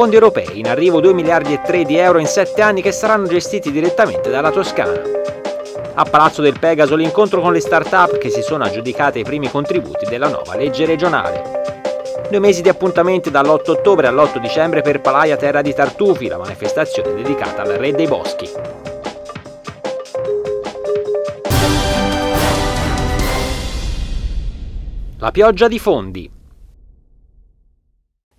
fondi europei, in arrivo 2 miliardi e 3 di euro in 7 anni che saranno gestiti direttamente dalla Toscana. A Palazzo del Pegaso l'incontro con le start-up che si sono aggiudicate i primi contributi della nuova legge regionale. Due mesi di appuntamenti dall'8 ottobre all'8 dicembre per Palaia Terra di Tartufi, la manifestazione dedicata al Re dei Boschi. La pioggia di fondi.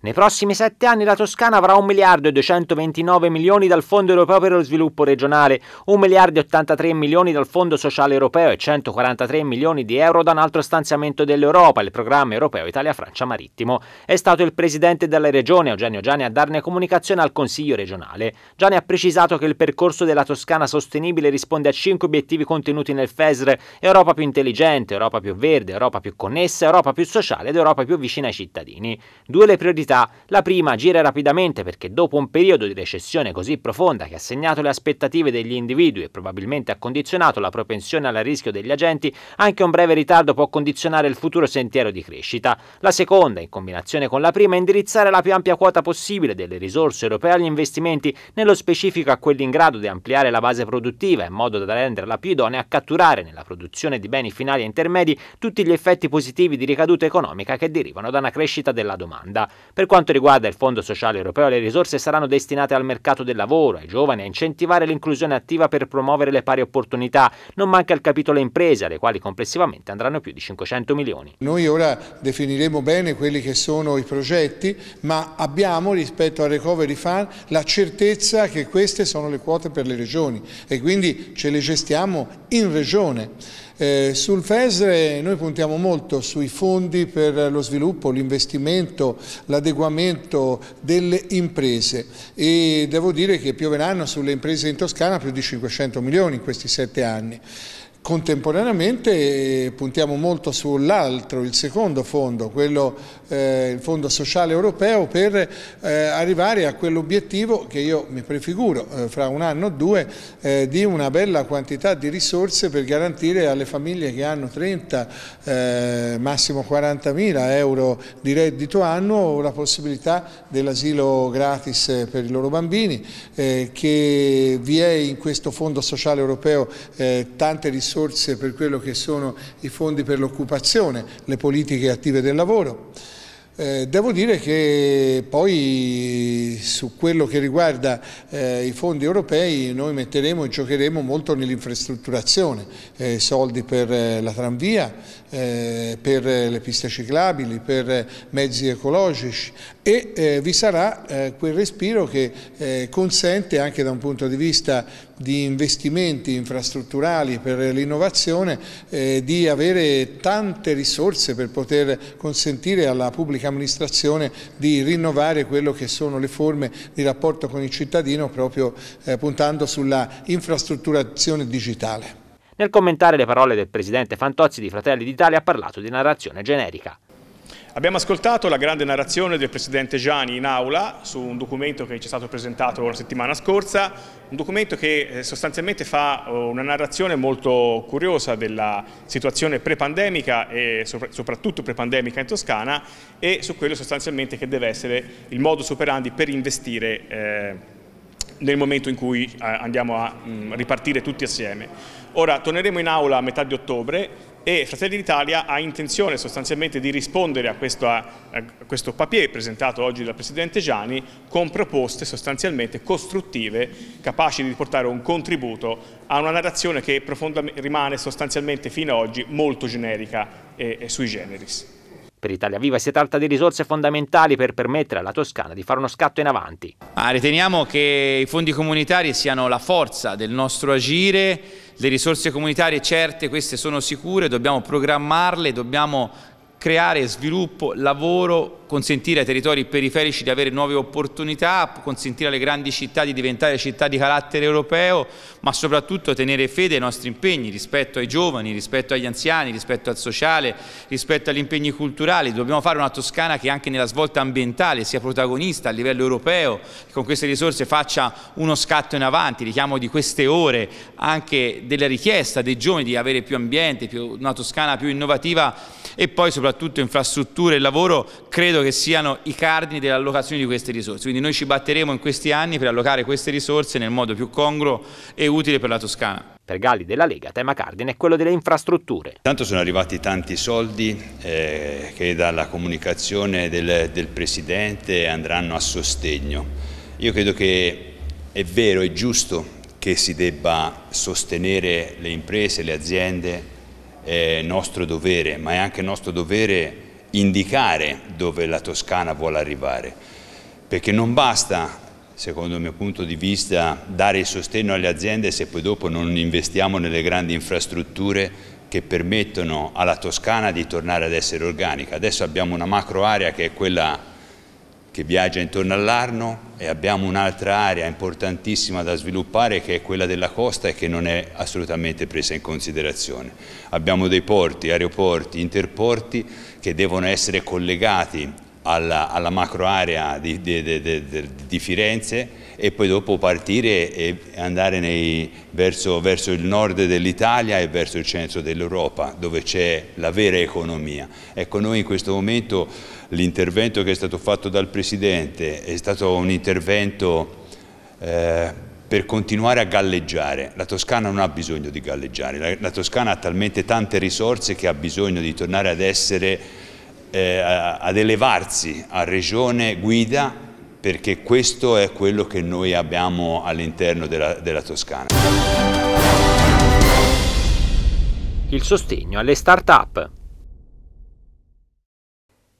Nei prossimi sette anni la Toscana avrà 1 miliardo e 229 milioni dal Fondo europeo per lo sviluppo regionale, 1 miliardo e 83 milioni dal Fondo sociale europeo e 143 milioni di euro da un altro stanziamento dell'Europa, il programma europeo Italia-Francia Marittimo. È stato il presidente della regione, Eugenio Gianni, a darne comunicazione al Consiglio regionale. Gianni ha precisato che il percorso della Toscana sostenibile risponde a cinque obiettivi contenuti nel FESR, Europa più intelligente, Europa più verde, Europa più connessa, Europa più sociale ed Europa più vicina ai cittadini. Due le priorità opportunità. La prima gira rapidamente perché dopo un periodo di recessione così profonda che ha segnato le aspettative degli individui e probabilmente ha condizionato la propensione al rischio degli agenti, anche un breve ritardo può condizionare il futuro sentiero di crescita. La seconda, in combinazione con la prima, è indirizzare la più ampia quota possibile delle risorse europee agli investimenti, nello specifico a quelli in grado di ampliare la base produttiva in modo da renderla più idonea a catturare nella produzione di beni finali e intermedi tutti gli effetti positivi di ricaduta economica che derivano da una crescita della domanda. Per per quanto riguarda il Fondo Sociale Europeo, le risorse saranno destinate al mercato del lavoro, ai giovani, a incentivare l'inclusione attiva per promuovere le pari opportunità. Non manca il capitolo imprese, alle quali complessivamente andranno più di 500 milioni. Noi ora definiremo bene quelli che sono i progetti, ma abbiamo rispetto al Recovery Fund la certezza che queste sono le quote per le regioni e quindi ce le gestiamo in regione. Eh, sul FESRE noi puntiamo molto sui fondi per lo sviluppo, l'investimento, l'adeguamento delle imprese e devo dire che pioveranno sulle imprese in Toscana più di 500 milioni in questi sette anni. Contemporaneamente eh, puntiamo molto sull'altro, il secondo fondo, quello eh, il Fondo Sociale Europeo per eh, arrivare a quell'obiettivo che io mi prefiguro eh, fra un anno o due eh, di una bella quantità di risorse per garantire alle famiglie che hanno 30, eh, massimo 40 mila euro di reddito annuo la possibilità dell'asilo gratis eh, per i loro bambini, che vi è in questo Fondo Sociale Europeo tante risorse per quello che sono i fondi per l'occupazione, le politiche attive del lavoro. Eh, devo dire che poi su quello che riguarda eh, i fondi europei noi metteremo e giocheremo molto nell'infrastrutturazione, eh, soldi per eh, la tranvia, eh, per le piste ciclabili, per mezzi ecologici, e eh, vi sarà eh, quel respiro che eh, consente anche da un punto di vista di investimenti infrastrutturali per l'innovazione eh, di avere tante risorse per poter consentire alla pubblica amministrazione di rinnovare quello che sono le forme di rapporto con il cittadino proprio eh, puntando sulla infrastrutturazione digitale. Nel commentare le parole del presidente Fantozzi di Fratelli d'Italia ha parlato di narrazione generica. Abbiamo ascoltato la grande narrazione del Presidente Gianni in aula su un documento che ci è stato presentato la settimana scorsa, un documento che eh, sostanzialmente fa eh, una narrazione molto curiosa della situazione pre-pandemica e soprattutto pre-pandemica in Toscana e su quello sostanzialmente che deve essere il modus operandi per investire eh, nel momento in cui andiamo a mm, ripartire tutti assieme. Ora torneremo in aula a metà di ottobre e Fratelli d'Italia ha intenzione sostanzialmente di rispondere a questo, a questo, papier presentato oggi dal Presidente Gianni con proposte sostanzialmente costruttive capaci di portare un contributo a una narrazione che rimane sostanzialmente fino ad oggi molto generica e, e sui generis. Per Italia Viva si tratta di risorse fondamentali per permettere alla Toscana di fare uno scatto in avanti. Ah, riteniamo che i fondi comunitari siano la forza del nostro agire, le risorse comunitarie certe, queste sono sicure, dobbiamo programmarle, dobbiamo creare sviluppo, lavoro, consentire ai territori periferici di avere nuove opportunità, consentire alle grandi città di diventare città di carattere europeo, ma soprattutto tenere fede ai nostri impegni rispetto ai giovani, rispetto agli anziani, rispetto al sociale, rispetto agli impegni culturali. Dobbiamo fare una Toscana che anche nella svolta ambientale sia protagonista a livello europeo, che con queste risorse faccia uno scatto in avanti, richiamo di queste ore anche della richiesta dei giovani di avere più ambiente, più, una Toscana più innovativa e poi soprattutto soprattutto infrastrutture e lavoro, credo che siano i cardini dell'allocazione di queste risorse. Quindi noi ci batteremo in questi anni per allocare queste risorse nel modo più congruo e utile per la Toscana. Per Galli della Lega, tema cardine è quello delle infrastrutture. Tanto sono arrivati tanti soldi eh, che dalla comunicazione del, del Presidente andranno a sostegno. Io credo che è vero, è giusto che si debba sostenere le imprese, le aziende, eh, nostro dovere, ma è anche nostro dovere indicare dove la Toscana vuole arrivare, perché non basta, secondo il mio punto di vista, dare il sostegno alle aziende se poi dopo non investiamo nelle grandi infrastrutture che permettono alla Toscana di tornare ad essere organica. Adesso abbiamo una macro area che è quella che viaggia intorno all'Arno e abbiamo un'altra area importantissima da sviluppare che è quella della costa e che non è assolutamente presa in considerazione. Abbiamo dei porti, aeroporti, interporti che devono essere collegati alla, alla macro area di, di, di, di Firenze e poi dopo partire e andare nei, verso, verso, il nord dell'Italia e verso il centro dell'Europa dove c'è la vera economia. Ecco noi in questo momento l'intervento che è stato fatto dal Presidente è stato un intervento eh, per continuare a galleggiare. La Toscana non ha bisogno di galleggiare, la, la Toscana ha talmente tante risorse che ha bisogno di tornare ad essere eh, ad elevarsi a regione guida perché questo è quello che noi abbiamo all'interno della, della Toscana. Il sostegno alle start-up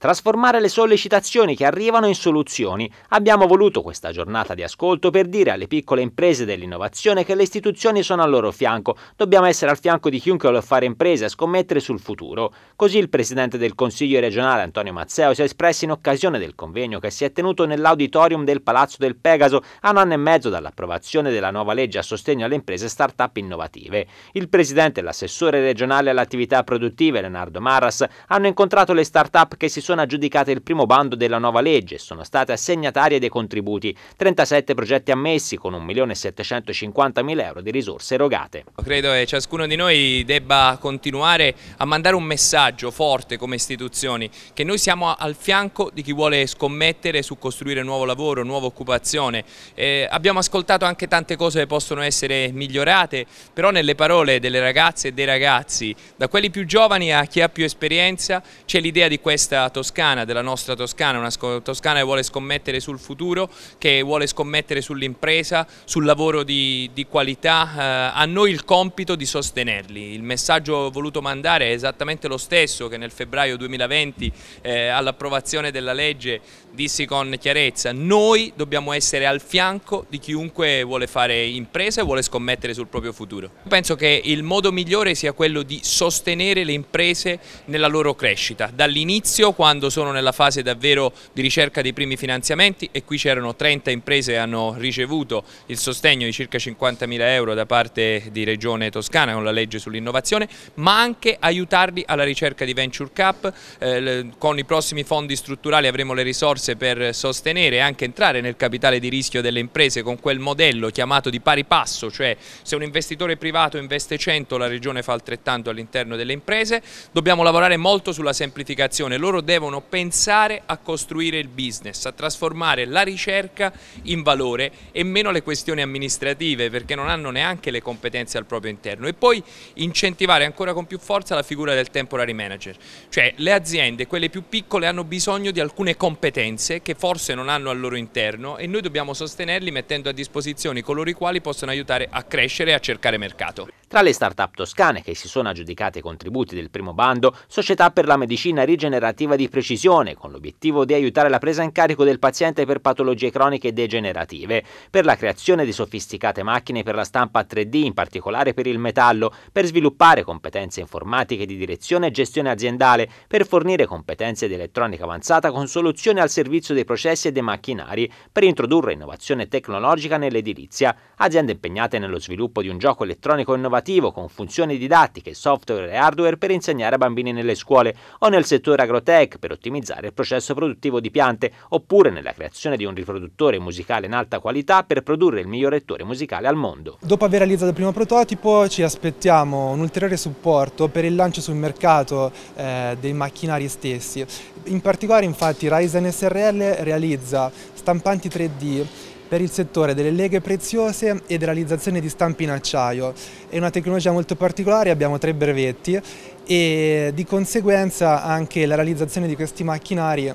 trasformare le sollecitazioni che arrivano in soluzioni. Abbiamo voluto questa giornata di ascolto per dire alle piccole imprese dell'innovazione che le istituzioni sono al loro fianco, dobbiamo essere al fianco di chiunque vuole fare impresa e scommettere sul futuro. Così il Presidente del Consiglio regionale Antonio Mazzeo si è espresso in occasione del convegno che si è tenuto nell'auditorium del Palazzo del Pegaso a un anno e mezzo dall'approvazione della nuova legge a sostegno alle imprese start-up innovative. Il Presidente e l'assessore regionale alle attività produttive Leonardo Marras hanno incontrato le start-up che si sono sono aggiudicate il primo bando della nuova legge e sono state assegnatarie dei contributi. 37 progetti ammessi con 1.750.000 euro di risorse erogate. Credo che ciascuno di noi debba continuare a mandare un messaggio forte come istituzioni che noi siamo al fianco di chi vuole scommettere su costruire nuovo lavoro, nuova occupazione. Eh, abbiamo ascoltato anche tante cose che possono essere migliorate, però nelle parole delle ragazze e dei ragazzi, da quelli più giovani a chi ha più esperienza, c'è l'idea di questa Toscana Toscana, della nostra Toscana, una Toscana che vuole scommettere sul futuro, che vuole scommettere sull'impresa, sul lavoro di, di qualità, eh, a noi il compito di sostenerli. Il messaggio voluto mandare è esattamente lo stesso che nel febbraio 2020 eh, all'approvazione della legge dissi con chiarezza, noi dobbiamo essere al fianco di chiunque vuole fare impresa e vuole scommettere sul proprio futuro. Penso che il modo migliore sia quello di sostenere le imprese nella loro crescita, dall'inizio quando sono nella fase davvero di ricerca dei primi finanziamenti e qui c'erano 30 imprese che hanno ricevuto il sostegno di circa 50.000 euro da parte di Regione Toscana con la legge sull'innovazione, ma anche aiutarli alla ricerca di Venture Cap, eh, con i prossimi fondi strutturali avremo le risorse risorse per sostenere e anche entrare nel capitale di rischio delle imprese con quel modello chiamato di pari passo, cioè se un investitore privato investe 100 la Regione fa altrettanto all'interno delle imprese, dobbiamo lavorare molto sulla semplificazione, loro devono pensare a costruire il business, a trasformare la ricerca in valore e meno le questioni amministrative perché non hanno neanche le competenze al proprio interno e poi incentivare ancora con più forza la figura del temporary manager, cioè le aziende, quelle più piccole hanno bisogno di alcune competenze competenze che forse non hanno al loro interno e noi dobbiamo sostenerli mettendo a disposizione coloro i quali possono aiutare a crescere e a cercare mercato. Tra le start-up toscane che si sono aggiudicate i contributi del primo bando, Società per la Medicina Rigenerativa di Precisione, con l'obiettivo di aiutare la presa in carico del paziente per patologie croniche e degenerative, per la creazione di sofisticate macchine per la stampa 3D, in particolare per il metallo, per sviluppare competenze informatiche di direzione e gestione aziendale, per fornire competenze di elettronica avanzata con soluzioni al servizio servizio dei processi e dei macchinari per introdurre innovazione tecnologica nell'edilizia, aziende impegnate nello sviluppo di un gioco elettronico innovativo con funzioni didattiche, software e hardware per insegnare a bambini nelle scuole o nel settore agrotech per ottimizzare il processo produttivo di piante, oppure nella creazione di un riproduttore musicale in alta qualità per produrre il miglior rettore musicale al mondo. Dopo aver realizzato il primo prototipo ci aspettiamo un ulteriore supporto per il lancio sul mercato eh, dei macchinari stessi. In particolare infatti Ryzen SR SRL realizza stampanti 3D per il settore delle leghe preziose e della realizzazione di stampi in acciaio. È una tecnologia molto particolare, abbiamo tre brevetti e di conseguenza anche la realizzazione di questi macchinari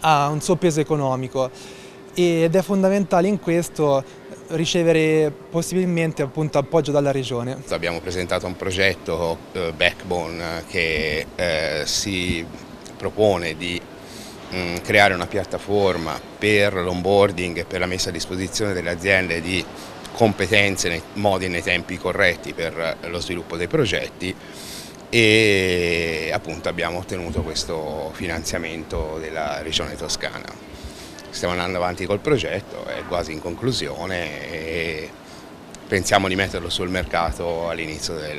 ha un suo peso economico ed è fondamentale in questo ricevere possibilmente appunto, appoggio dalla regione. Abbiamo presentato un progetto eh, Backbone che eh, si propone di Mm, creare una piattaforma per l'onboarding e per la messa a disposizione delle aziende di competenze nei modi e nei tempi corretti per eh, lo sviluppo dei progetti e appunto abbiamo ottenuto questo finanziamento della regione toscana. Stiamo andando avanti col progetto, è quasi in conclusione pensiamo di metterlo sul mercato all'inizio del,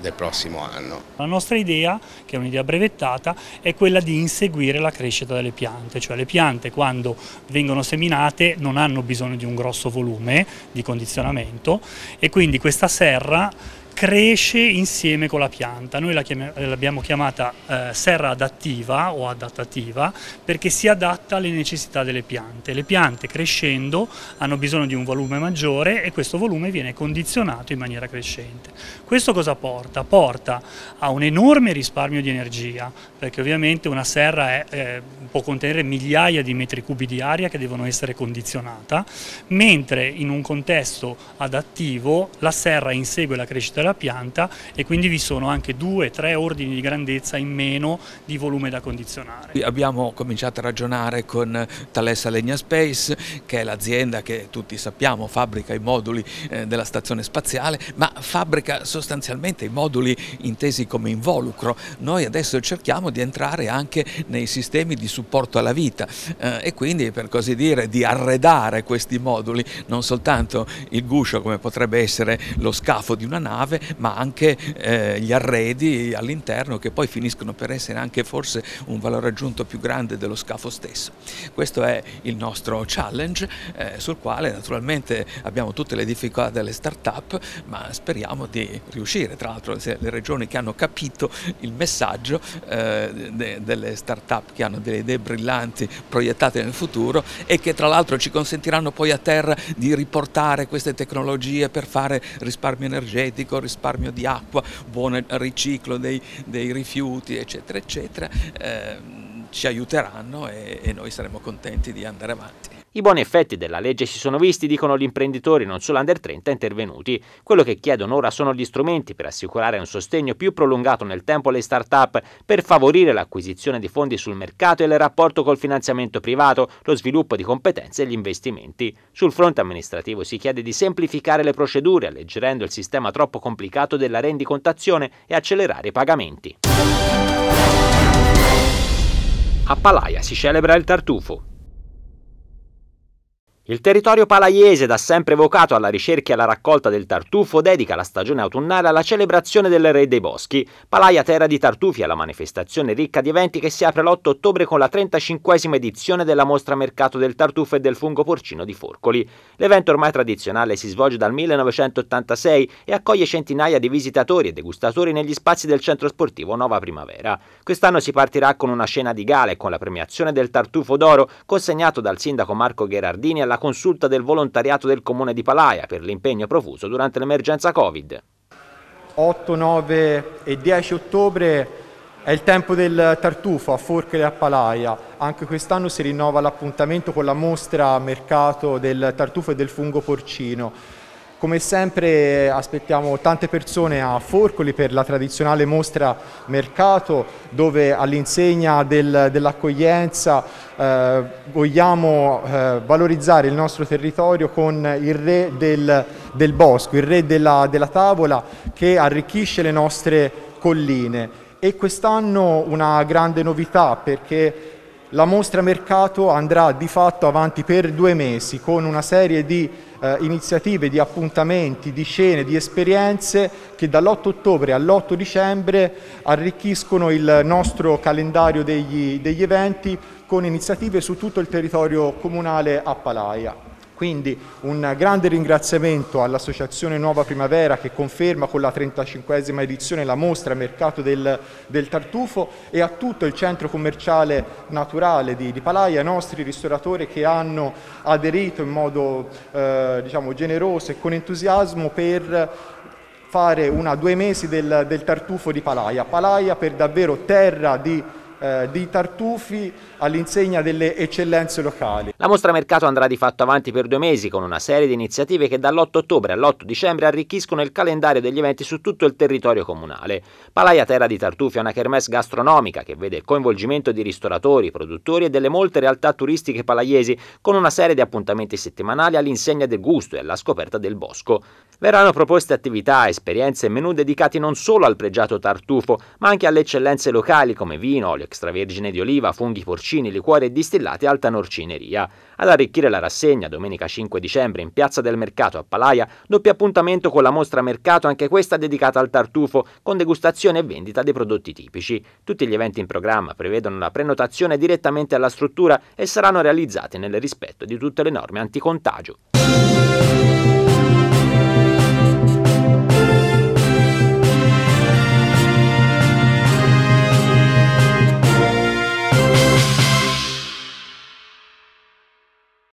del, prossimo anno. La nostra idea, che è un'idea brevettata, è quella di inseguire la crescita delle piante, cioè le piante quando vengono seminate non hanno bisogno di un grosso volume di condizionamento e quindi questa serra cresce insieme con la pianta. Noi l'abbiamo chiamata eh, serra adattiva o adattativa perché si adatta alle necessità delle piante. Le piante crescendo hanno bisogno di un volume maggiore e questo volume viene condizionato in maniera crescente. Questo cosa porta? Porta a un enorme risparmio di energia perché ovviamente una serra è, eh, può contenere migliaia di metri cubi di aria che devono essere condizionata, mentre in un contesto adattivo la serra insegue la crescita della pianta e quindi vi sono anche due, tre ordini di grandezza in meno di volume da condizionare. Abbiamo cominciato a ragionare con Talessa Legna Space che è l'azienda che tutti sappiamo fabbrica i moduli eh, della stazione spaziale ma fabbrica sostanzialmente i moduli intesi come involucro. Noi adesso cerchiamo di entrare anche nei sistemi di supporto alla vita eh, e quindi per così dire di arredare questi moduli non soltanto il guscio come potrebbe essere lo scafo di una nave cave ma anche eh, gli arredi all'interno che poi finiscono per essere anche forse un valore aggiunto più grande dello scafo stesso. Questo è il nostro challenge eh, sul quale naturalmente abbiamo tutte le difficoltà delle start-up ma speriamo di riuscire, tra l'altro le regioni che hanno capito il messaggio eh, de, delle start-up che hanno delle idee brillanti proiettate nel futuro e che tra l'altro ci consentiranno poi a terra di riportare queste tecnologie per fare risparmio energetico, risparmio di acqua, buon riciclo dei, dei rifiuti, eccetera, eccetera, eh, ci aiuteranno e, e noi saremo contenti di andare avanti. I buoni effetti della legge si sono visti, dicono gli imprenditori non solo under 30 intervenuti. Quello che chiedono ora sono gli strumenti per assicurare un sostegno più prolungato nel tempo alle start-up, per favorire l'acquisizione di fondi sul mercato e il rapporto col finanziamento privato, lo sviluppo di competenze e gli investimenti. Sul fronte amministrativo si chiede di semplificare le procedure, alleggerendo il sistema troppo complicato della rendicontazione e accelerare i pagamenti. A Palaia si celebra il tartufo. Il territorio palaiese, da sempre evocato alla ricerca e alla raccolta del tartufo, dedica la stagione autunnale alla celebrazione del Re dei Boschi. Palaia Terra di Tartufi è la manifestazione ricca di eventi che si apre l'8 ottobre con la 35 edizione della mostra Mercato del Tartufo e del Fungo Porcino di Forcoli. L'evento ormai tradizionale si svolge dal 1986 e accoglie centinaia di visitatori e degustatori negli spazi del centro sportivo Nova Primavera. Quest'anno si partirà con una scena di gala e con la premiazione del Tartufo d'Oro consegnato dal sindaco Marco Gherardini alla alla consulta del volontariato del comune di Palaia per l'impegno profuso durante l'emergenza Covid. 8, 9 e 10 ottobre è il tempo del tartufo a Forchele a Palaia. Anche quest'anno si rinnova l'appuntamento con la mostra mercato del tartufo e del fungo porcino. Come sempre aspettiamo tante persone a Forcoli per la tradizionale mostra mercato dove all'insegna del, dell'accoglienza eh, vogliamo eh, valorizzare il nostro territorio con il re del, del bosco, il re della, della tavola che arricchisce le nostre colline e quest'anno una grande novità perché la mostra mercato andrà di fatto avanti per due mesi con una serie di eh, iniziative, di appuntamenti, di scene, di esperienze che dall'8 ottobre all'8 dicembre arricchiscono il nostro calendario degli, degli eventi con iniziative su tutto il territorio comunale a Palaia. Quindi un grande ringraziamento all'Associazione Nuova Primavera che conferma con la 35esima edizione la mostra Mercato del, del Tartufo e a tutto il centro commerciale naturale di, di Palaia, ai nostri ristoratori che hanno aderito in modo eh, diciamo, generoso e con entusiasmo per fare una due mesi del, del Tartufo di Palaia. Palaia per davvero terra di eh, dei tartufi all'insegna delle eccellenze locali. La mostra mercato andrà di fatto avanti per due mesi con una serie di iniziative che dall'8 ottobre all'8 dicembre arricchiscono il calendario degli eventi su tutto il territorio comunale. Palaia Terra di Tartufi è una kermesse gastronomica che vede il coinvolgimento di ristoratori, produttori e delle molte realtà turistiche palaiesi con una serie di appuntamenti settimanali all'insegna del gusto e alla scoperta del bosco. Verranno proposte attività, esperienze e menù dedicati non solo al pregiato tartufo, ma anche alle eccellenze locali come vino, olio extravergine di oliva, funghi porcini, liquori e distillati alta norcineria. Ad arricchire la rassegna, domenica 5 dicembre in Piazza del Mercato a Palaia, doppio appuntamento con la mostra Mercato, anche questa dedicata al tartufo, con degustazione e vendita dei prodotti tipici. Tutti gli eventi in programma prevedono la prenotazione direttamente alla struttura e saranno realizzati nel rispetto di tutte le norme anticontagio.